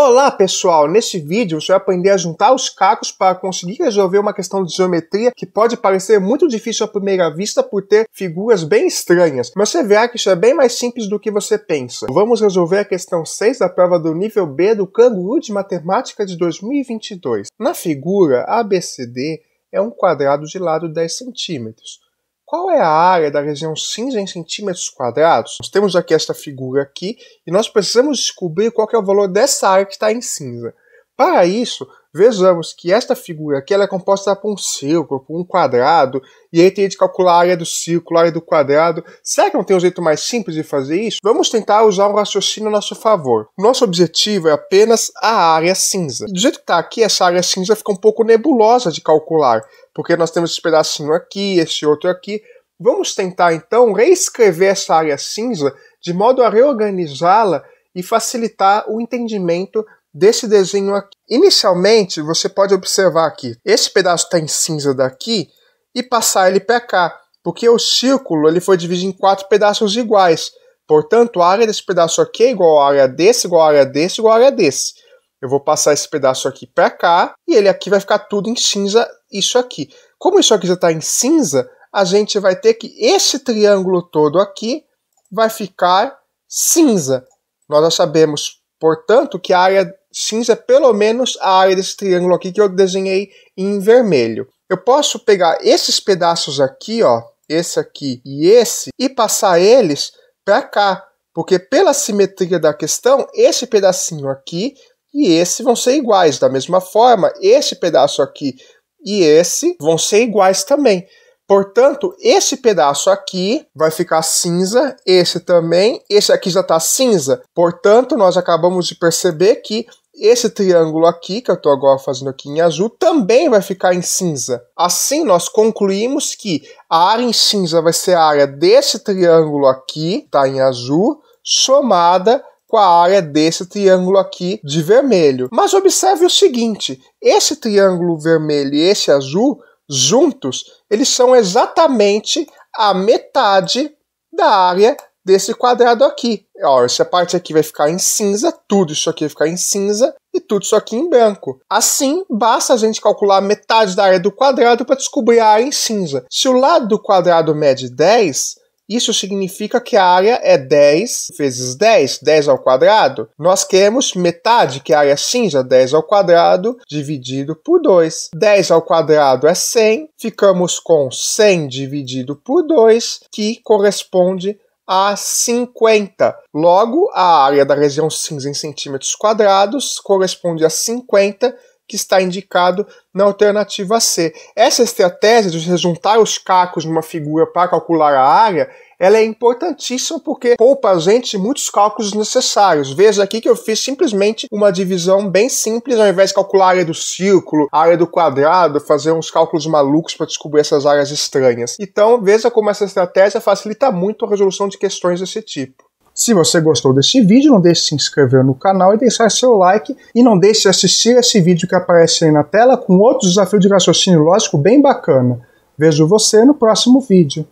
Olá pessoal, neste vídeo você vai aprender a juntar os cacos para conseguir resolver uma questão de geometria que pode parecer muito difícil à primeira vista por ter figuras bem estranhas, mas você verá que isso é bem mais simples do que você pensa. Vamos resolver a questão 6 da prova do nível B do Canguru de Matemática de 2022. Na figura ABCD é um quadrado de lado 10 centímetros. Qual é a área da região cinza em centímetros quadrados? Nós temos aqui esta figura aqui e nós precisamos descobrir qual é o valor dessa área que está em cinza. Para isso, vejamos que esta figura aqui ela é composta por um círculo, por um quadrado, e aí tem de calcular a área do círculo, a área do quadrado. Será que não tem um jeito mais simples de fazer isso? Vamos tentar usar um raciocínio a nosso favor. Nosso objetivo é apenas a área cinza. do jeito que está aqui, essa área cinza fica um pouco nebulosa de calcular, porque nós temos esse pedacinho aqui, esse outro aqui. Vamos tentar então reescrever essa área cinza de modo a reorganizá-la e facilitar o entendimento desse desenho aqui. Inicialmente, você pode observar aqui, esse pedaço está em cinza daqui e passar ele para cá, porque o círculo ele foi dividido em quatro pedaços iguais. Portanto, a área desse pedaço aqui é igual à área desse, igual à área desse, igual à área desse. Eu vou passar esse pedaço aqui para cá e ele aqui vai ficar tudo em cinza, isso aqui. Como isso aqui já está em cinza, a gente vai ter que esse triângulo todo aqui vai ficar cinza. Nós já sabemos, portanto, que a área cinza, pelo menos a área desse triângulo aqui que eu desenhei em vermelho. Eu posso pegar esses pedaços aqui, ó, esse aqui e esse, e passar eles para cá, porque pela simetria da questão, esse pedacinho aqui e esse vão ser iguais. Da mesma forma, esse pedaço aqui e esse vão ser iguais também. Portanto, esse pedaço aqui vai ficar cinza, esse também, esse aqui já está cinza. Portanto, nós acabamos de perceber que esse triângulo aqui, que eu estou agora fazendo aqui em azul, também vai ficar em cinza. Assim, nós concluímos que a área em cinza vai ser a área desse triângulo aqui, tá em azul, somada com a área desse triângulo aqui de vermelho. Mas observe o seguinte, esse triângulo vermelho e esse azul juntos, eles são exatamente a metade da área desse quadrado aqui. Ó, essa parte aqui vai ficar em cinza, tudo isso aqui vai ficar em cinza e tudo isso aqui em branco. Assim, basta a gente calcular metade da área do quadrado para descobrir a área em cinza. Se o lado do quadrado mede 10, isso significa que a área é 10 vezes 10, 10 ao quadrado. Nós queremos metade, que a área cinza, 10 ao quadrado, dividido por 2. 10 ao quadrado é 100, ficamos com 100 dividido por 2, que corresponde a 50. Logo, a área da região cinza em centímetros quadrados corresponde a 50 que está indicado na alternativa C. Essa estratégia de juntar os cacos numa figura para calcular a área, ela é importantíssima porque poupa a gente muitos cálculos necessários. Veja aqui que eu fiz simplesmente uma divisão bem simples, ao invés de calcular a área do círculo, a área do quadrado, fazer uns cálculos malucos para descobrir essas áreas estranhas. Então, veja como essa estratégia facilita muito a resolução de questões desse tipo. Se você gostou desse vídeo, não deixe de se inscrever no canal e deixar seu like. E não deixe de assistir esse vídeo que aparece aí na tela com outro desafio de raciocínio lógico bem bacana. Vejo você no próximo vídeo.